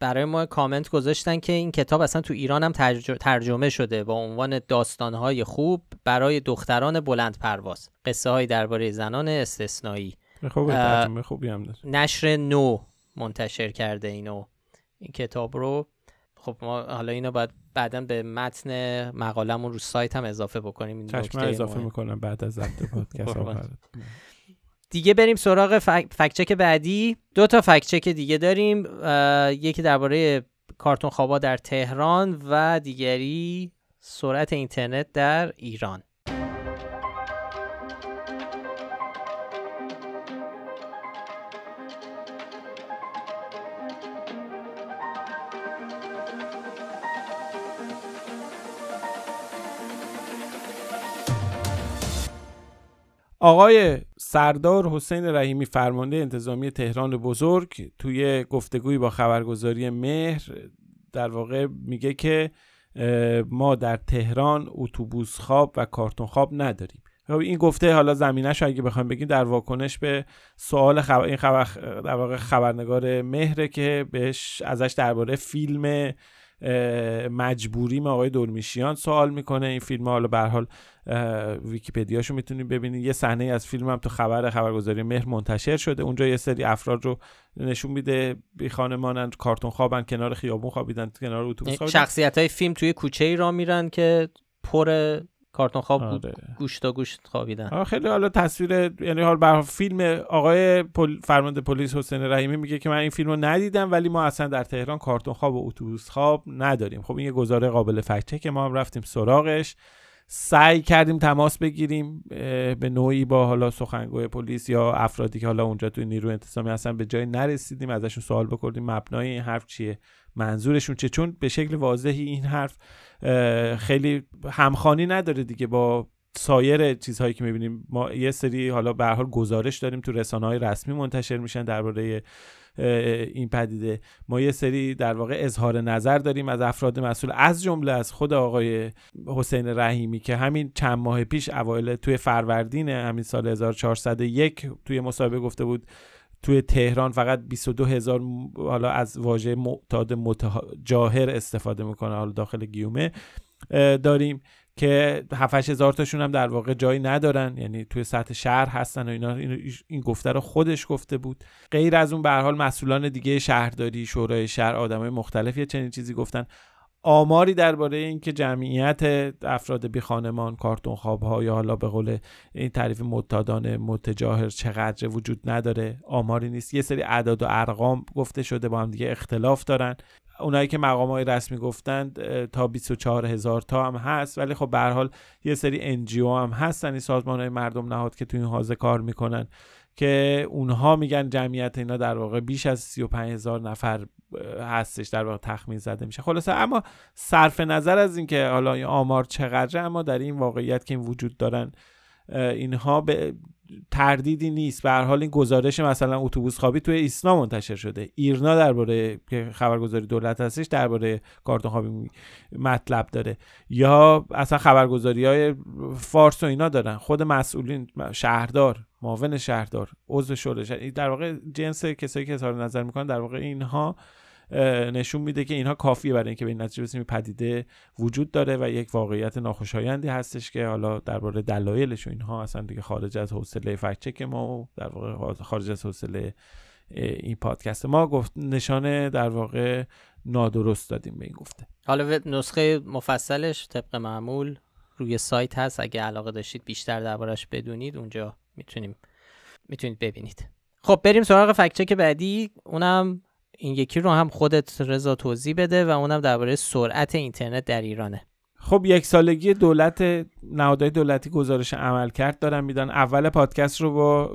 A: برای ما کامنت گذاشتن که این کتاب اصلا تو ایران هم ترجمه شده با عنوان داستانهای خوب برای دختران بلند پرواز قصه های درباره زنان استثنایی خب، خوبی هم نشر نو منتشر کرده اینو این کتاب رو خب ما حالا اینو باید بعدا به متن مقالمون رو سایت هم اضافه بکنیم این اضافه میکنم بعد از ضبط *laughs* پادکست دیگه بریم سراغ فکچک بعدی دو تا فکچک دیگه داریم یکی درباره کارتون خوابا در تهران و دیگری سرعت اینترنت در ایران
B: آقای سردار حسین رحیمی فرمانده انتظامی تهران بزرگ توی گفتگوی با خبرگزاری مهر در واقع میگه که ما در تهران اتوبوس خواب و کارتون خواب نداریم خب، این گفته حالا زمینش اگه بخوایم بگیم در واکنش به سوال این خبر... در واقع خبرنگار مهره که بهش ازش درباره فیلم مجبوریم آقای دورمیشیان سوال میکنه این فیلم حالا به حال ویکی‌پدیاشو میتونید ببینید یه صحنه از فیلم هم تو خبر خبرگزاری مهر منتشر شده اونجا یه سری افراد رو نشون میده بی خانمانن کارتون خوابن
A: کنار خیابون خوابیدن کنار اتوبوس شخصیت های فیلم توی کوچه ای را میرن که پر کارتون خواب بود گوش تا گوش خوابیدن
B: خیلی حالا تصویر یعنی حال به فیلم آقای فرمانده پلیس حسین رحیمی میگه که من این فیلم رو ندیدم ولی ما اصلا در تهران کارتون خواب و اتوبوس خواب نداریم خب این یه گزاره قابل فکته که ما هم رفتیم سراغش سعی کردیم تماس بگیریم به نوعی با حالا سخنگوی پلیس یا افرادی که حالا اونجا توی نیرو انتظامی هستن به جای نرسیدیم ازشون سوال بکردیم مبنای این حرف چیه منظورشون چه چون به شکل واضحی این حرف خیلی همخانی نداره دیگه با سایر چیزهایی که میبینیم ما یه سری حالا به حال گزارش داریم تو رسانه های رسمی منتشر میشن درباره این پدیده ما یه سری در واقع اظهار نظر داریم از افراد مسئول از جمله از خود آقای حسین رحیمی که همین چند ماه پیش اوایل توی فروردین همین سال 1401 توی مصاحبه گفته بود توی تهران فقط 22 هزار حالا از واژه معتاد جاهر استفاده میکنه حالا داخل گیومه داریم که 7 هزار تاشون هم در واقع جایی ندارن یعنی توی سطح شهر هستن و اینا این گفته رو خودش گفته بود غیر از اون به حال مسئولان دیگه شهرداری شورای شهر آدمای مختلف یه چنین چیزی گفتن آماری درباره اینکه جمعیت افراد بی خانمان کارتون خواب ها یا حالا به قول این تعریف متادان متجاهر چقدر وجود نداره آماری نیست یه سری اعداد و ارقام گفته شده با هم دیگه اختلاف دارن اونایی که مقام های رسمی گفتند تا 24 هزار تا هم هست ولی خب به حال یه سری انجیو هم هستن این سازمان های مردم نهاد که تو این حوزه کار میکنن که اونها میگن جمعیت اینا در واقع بیش از 35 هزار نفر هستش در واقع تخمین زده میشه خلاصه اما صرف نظر از اینکه حالا این آمار چقدره اما در این واقعیت که این وجود دارن اینها به تردیدی نیست به حال این گزارش مثلا اتوبوس خوابی توی ایسنا منتشر شده ایرنا درباره که خبرگزاری دولت هستش درباره کارتون خوابی مطلب داره یا اصلا خبرگزاری های فارس و اینا دارن خود مسئولین شهردار معاون شهردار عضو شورای در واقع جنس کسایی که اظهار نظر میکنن در واقع اینها نشون میده که اینها کافیه برای اینکه به این نتیجه برسیم پدیده وجود داره و یک واقعیت ناخوشایندی هستش که حالا درباره دلایلش و اینها اصلا دیگه خارج از حوصله فکت ما و در واقع خارج از حوصله این پادکست ما گفت نشانه در واقع نادرست دادیم به این گفته
A: حالا نسخه مفصلش طبق معمول روی سایت هست اگه علاقه داشتید بیشتر دربارش بدونید اونجا میتونیم میتونید ببینید خب بریم سراغ فکچک بعدی اونم این یکی رو هم خودت رضا توضیح بده و اونم درباره سرعت اینترنت در ایرانه خب یک سالگی دولت
B: نهادهای دولتی گزارش عمل کرد دارن میدن اول پادکست رو با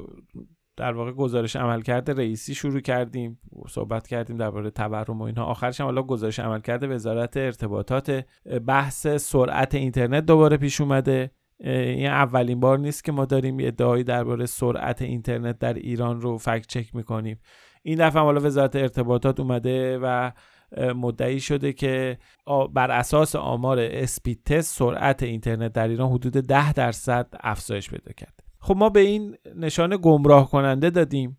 B: در واقع گزارش عملکرد رئیسی شروع کردیم صحبت کردیم درباره تورم و اینها آخرش هم حالا گزارش عملکرد وزارت ارتباطات بحث سرعت اینترنت دوباره پیش اومده این اولین بار نیست که ما داریم ادعایی درباره سرعت اینترنت در ایران رو فکت چک میکنیم این دفعه حالا وزارت ارتباطات اومده و مدعی شده که بر اساس آمار اسپید تست سرعت اینترنت در ایران حدود 10 درصد افزایش پیدا کرده خب ما به این نشان گمراه کننده دادیم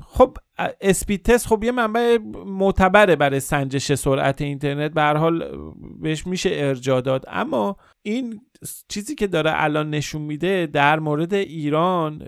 B: خب اسپید تست خب یه منبع معتبره برای سنجش سرعت اینترنت به حال بهش میشه ارجاع داد اما این چیزی که داره الان نشون میده در مورد ایران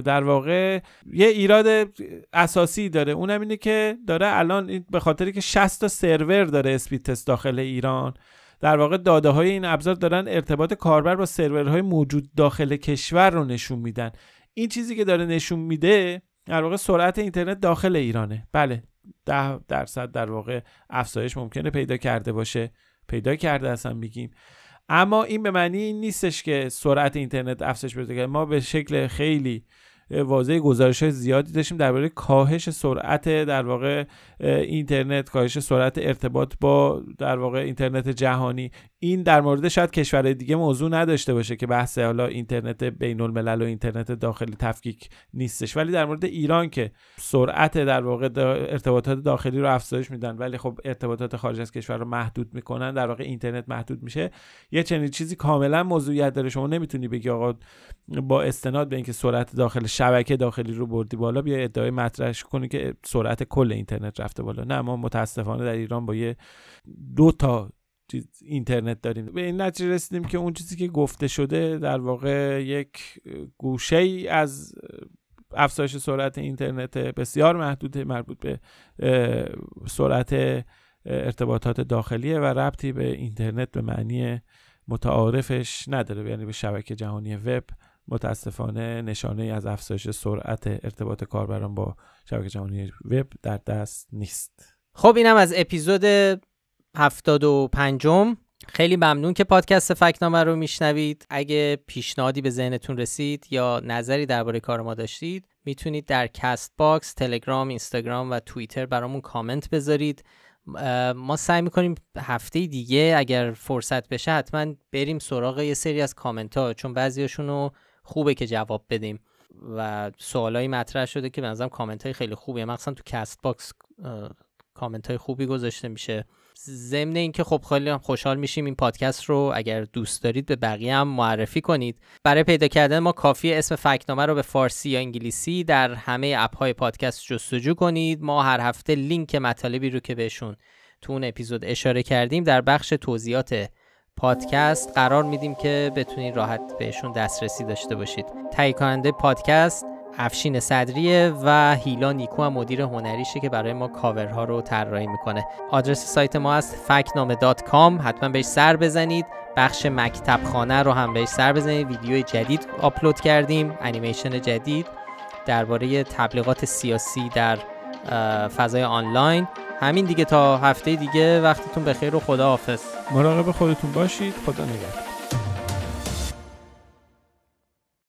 B: در واقع یه ایراد اساسی داره اونم اینه که داره الان به خاطر که 60 تا سرور داره اسپید تست داخل ایران در واقع داده های این ابزار دارن ارتباط کاربر با سرورهای موجود داخل کشور رو نشون میدن این چیزی که داره نشون میده در واقع سرعت اینترنت داخل ایرانه بله ده درصد در واقع افزایش ممکنه پیدا کرده باشه پیدا کرده اصلا میگیم اما این به معنی نیستش که سرعت اینترنت افزایش پیدا کرده ما به شکل خیلی واضح گزارش زیادی داشتیم درباره کاهش سرعت در واقع اینترنت کاهش سرعت ارتباط با در واقع اینترنت جهانی این در مورد شاید کشور دیگه موضوع نداشته باشه که بحث حالا اینترنت بین الملل و اینترنت داخلی تفکیک نیستش ولی در مورد ایران که سرعت در واقع ارتباطات داخلی رو افزایش میدن ولی خب ارتباطات خارج از کشور رو محدود میکنن در واقع اینترنت محدود میشه یه چنین چیزی کاملا موضوعیت داره شما نمیتونی بگی آقا با استناد به اینکه سرعت داخل شبکه داخلی رو بردی بالا بیا ادعای مطرحش کنی که سرعت کل اینترنت رفته بالا نه ما متاسفانه در ایران با یه دو تا اینترنت داریم به این نتیجه رسیدیم که اون چیزی که گفته شده در واقع یک گوشه ای از افزایش سرعت اینترنت بسیار محدود مربوط به سرعت ارتباطات داخلیه و ربطی به اینترنت به معنی متعارفش نداره یعنی به شبکه جهانی وب متاسفانه نشانه از افزایش سرعت ارتباط کاربران با شبکه جهانی وب در دست نیست
A: خب اینم از اپیزود 75 خیلی ممنون که پادکست فکنامه رو میشنوید اگه پیشنهادی به ذهنتون رسید یا نظری درباره کار ما داشتید میتونید در کست باکس، تلگرام، اینستاگرام و توییتر برامون کامنت بذارید ما سعی میکنیم هفته دیگه اگر فرصت بشه حتما بریم سراغ یه سری از کامنت ها چون بعضیاشون رو خوبه که جواب بدیم و سوالایی مطرح شده که نظرم کامنت های خیلی خوبیه مخصوصا تو کست باکس کامنت های خوبی گذاشته میشه ضمن اینکه خب خیلی هم خوشحال میشیم این پادکست رو اگر دوست دارید به بقیه هم معرفی کنید برای پیدا کردن ما کافی اسم فکنامه رو به فارسی یا انگلیسی در همه اپ های پادکست جستجو کنید ما هر هفته لینک مطالبی رو که بهشون تو اون اپیزود اشاره کردیم در بخش توضیحات پادکست قرار میدیم که بتونین راحت بهشون دسترسی داشته باشید تهیه کننده پادکست افشین صدریه و هیلا نیکو هم مدیر هنریشه که برای ما کاورها رو طراحی میکنه آدرس سایت ما است فکنامه حتما بهش سر بزنید بخش مکتب خانه رو هم بهش سر بزنید ویدیو جدید آپلود کردیم انیمیشن جدید درباره تبلیغات سیاسی در فضای آنلاین همین دیگه تا هفته دیگه وقتتون بخیر و خدا حافظ
B: مراقب خودتون باشید خدا نگهدار